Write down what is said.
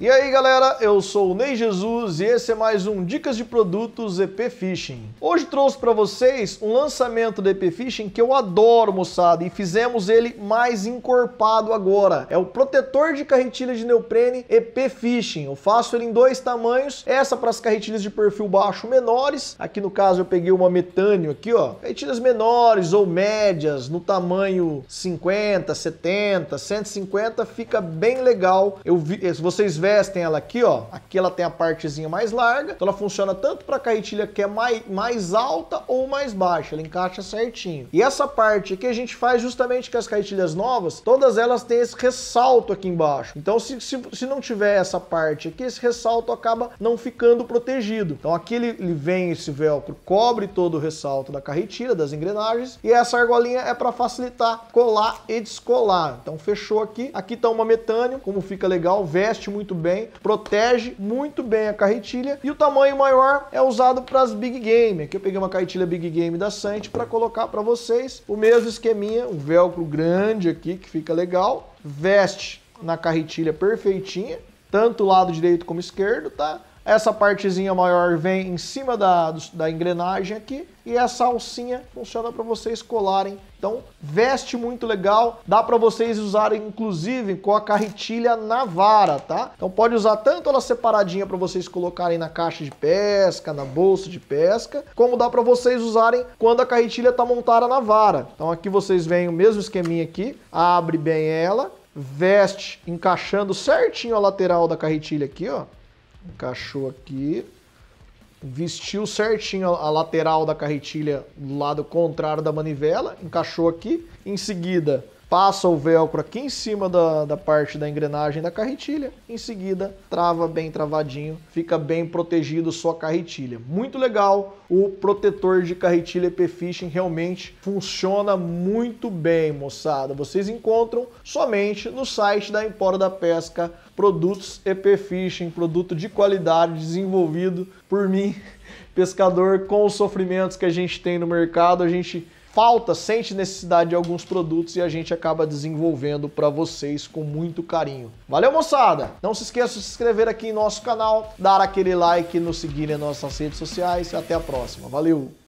E aí galera, eu sou o Ney Jesus e esse é mais um Dicas de Produtos EP Fishing. Hoje trouxe para vocês um lançamento do EP Fishing que eu adoro, moçada, e fizemos ele mais encorpado agora. É o protetor de carretilha de neoprene EP Fishing. Eu faço ele em dois tamanhos, essa para as carretilhas de perfil baixo menores, aqui no caso eu peguei uma metânio aqui, ó. Carretilhas menores ou médias, no tamanho 50, 70, 150, fica bem legal. Eu vi, vocês verem Prestem ela aqui, ó. Aqui ela tem a partezinha mais larga, então ela funciona tanto para carretilha que é mais, mais alta ou mais baixa, ela encaixa certinho. E essa parte aqui a gente faz justamente com as carretilhas novas, todas elas têm esse ressalto aqui embaixo. Então se, se, se não tiver essa parte aqui, esse ressalto acaba não ficando protegido. Então aqui ele, ele vem esse velcro, cobre todo o ressalto da carretilha, das engrenagens, e essa argolinha é para facilitar colar e descolar. Então fechou aqui. Aqui tá uma metânio, como fica legal, veste muito bem, protege muito bem a carretilha e o tamanho maior é usado para as big game. Aqui eu peguei uma carretilha big game da Sante para colocar para vocês o mesmo esqueminha, um velcro grande aqui que fica legal, veste na carretilha perfeitinha, tanto lado direito como esquerdo, tá? Essa partezinha maior vem em cima da, da engrenagem aqui e essa alcinha funciona para vocês colarem. Então, veste muito legal, dá para vocês usarem inclusive com a carretilha na vara, tá? Então pode usar tanto ela separadinha para vocês colocarem na caixa de pesca, na bolsa de pesca, como dá para vocês usarem quando a carretilha tá montada na vara. Então aqui vocês veem o mesmo esqueminha aqui, abre bem ela, veste encaixando certinho a lateral da carretilha aqui, ó Encaixou aqui. Vestiu certinho a lateral da carretilha do lado contrário da manivela. Encaixou aqui. Em seguida, passa o velcro aqui em cima da, da parte da engrenagem da carretilha, em seguida trava bem travadinho, fica bem protegido sua carretilha. Muito legal, o protetor de carretilha EP Fishing realmente funciona muito bem, moçada. Vocês encontram somente no site da Empora da Pesca produtos EP Fishing, produto de qualidade desenvolvido por mim, pescador, com os sofrimentos que a gente tem no mercado, a gente falta, sente necessidade de alguns produtos e a gente acaba desenvolvendo para vocês com muito carinho. Valeu, moçada! Não se esqueça de se inscrever aqui em nosso canal, dar aquele like, nos seguir em nossas redes sociais e até a próxima. Valeu!